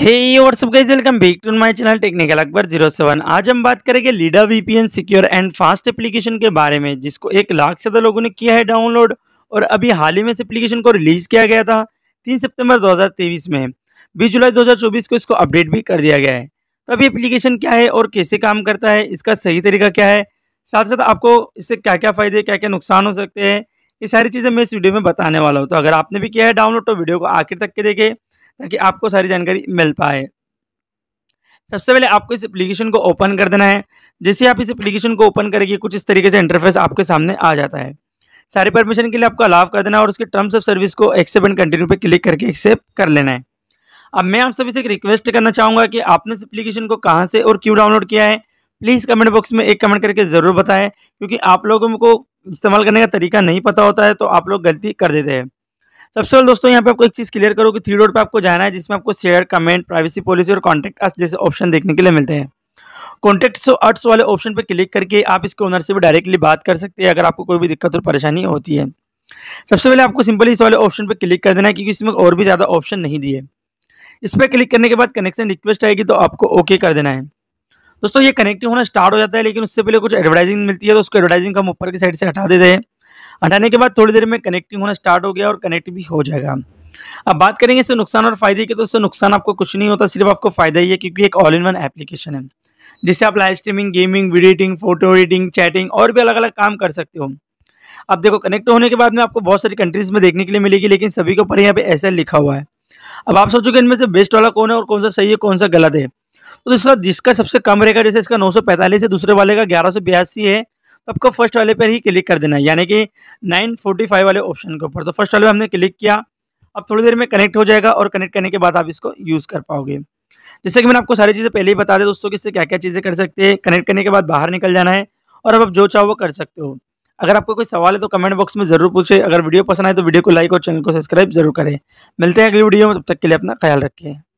hey WhatsApp guys welcome back to my channel technical Akbar zero seven आज हम बात करेंगे Leeda VPN secure and fast application के बारे में जिसको एक लाख से ज़्यादा लोगों ने किया है डाउनलोड और अभी हाल ही में इस एप्लीकेशन को रिलीज़ किया गया था तीन सितंबर 2023 में बीस जुलाई 2024 को इसको अपडेट भी कर दिया गया है तो अभी एप्लीकेशन क्या है और कैसे काम करता है इसका सही तरीका क्या है साथ साथ आपको इससे क्या क्या फ़ायदे क्या क्या नुकसान हो सकते हैं ये सारी चीज़ें मैं इस वीडियो में बताने वाला हूँ तो अगर आपने भी किया है डाउनलोड तो वीडियो को आखिर तक के देखें ताकि आपको सारी जानकारी मिल पाए सबसे पहले आपको इस एप्लीकेशन को ओपन कर देना है जैसे आप इस एप्लीकेशन को ओपन करेंगे कुछ इस तरीके से इंटरफेस आपके सामने आ जाता है सारे परमिशन के लिए आपको अलाव कर देना है और उसके टर्म्स ऑफ सर्विस को एक्सेप्ट एंड कंटिन्यू पे क्लिक करके एक्सेप्ट कर लेना है अब मैं आप सभी से एक रिक्वेस्ट करना चाहूँगा कि आपने इस एप्लीकेशन को कहाँ से और क्यों डाउनलोड किया है प्लीज़ कमेंट बॉक्स में एक कमेंट करके ज़रूर बताएं क्योंकि आप लोगों को इस्तेमाल करने का तरीका नहीं पता होता है तो आप लोग गलती कर देते हैं सबसे पहले दोस्तों यहाँ पे आपको एक चीज़ क्लियर करो कि थ्री डॉट पे आपको जाना है जिसमें आपको शेयर कमेंट प्राइवेसी पॉलिसी और कॉन्टेक्ट अस जैसे ऑप्शन देखने के लिए मिलते हैं कॉन्टैक्ट अर्ट्स वाले ऑप्शन पर क्लिक करके आप इसके ओनर से भी डायरेक्टली बात कर सकते हैं अगर आपको कोई भी दिक्कत और परेशानी होती है सबसे पहले आपको सिंपली इस वाले ऑप्शन पर क्लिक कर देना है क्योंकि इसमें और भी ज़्यादा ऑप्शन नहीं दिए इस पर क्लिक करने के बाद कनेक्शन रिक्वेस्ट आएगी तो आपको ओके कर देना है दोस्तों ये कनेक्टिव होना स्टार्ट हो जाता है लेकिन उससे पहले कुछ एडवर्टाइजिंग मिलती है तो उसको एडवर्टाइजिंग हम ऊपर की साइड से हटा देते हैं हटाने के बाद थोड़ी देर में कनेक्टिंग होना स्टार्ट हो गया और कनेक्ट भी हो जाएगा अब बात करेंगे इससे नुकसान और फ़ायदे की तो इससे नुकसान आपको कुछ नहीं होता सिर्फ आपको फ़ायदा ही है क्योंकि एक ऑल इन वन एप्लीकेशन है जिससे आप live streaming gaming video editing photo editing chatting और भी अलग अलग काम कर सकते हो अब देखो कनेक्ट होने के बाद में आपको बहुत सारी कंट्रीज़ में देखने के लिए मिलेगी लेकिन सभी के ऊपर यहाँ पे ऐसा लिखा हुआ है अब आप सोचोगे इनमें से बेस्ट वाला कौन है और कौन सा सही है कौन सा गलत है तो इसका जिसका सबसे कम रहेगा जैसे इसका नौ है दूसरे वाले का ग्यारह है तो आपको फर्स्ट वाले पर ही क्लिक कर देना है यानी कि 945 वाले ऑप्शन के ऊपर तो फर्स्ट वाले पर हमने क्लिक किया अब थोड़ी देर में कनेक्ट हो जाएगा और कनेक्ट करने के बाद आप इसको यूज़ कर पाओगे जैसे कि मैंने आपको सारी चीज़ें पहले ही बता दें दोस्तों कि इससे क्या क्या चीज़ें कर सकते हैं कनेक्ट करने के बाद बाहर निकल जाना है और अब आप जो चाहो वो कर सकते हो अगर आपको कोई सवाल है तो कमेंट बॉक्स में ज़रूर पूछे अगर वीडियो पसंद आए तो वीडियो को लाइक और चैनल को सब्सक्राइब जरूर करें मिलते हैं अगली वीडियो में तब तक के लिए अपना ख्याल रखें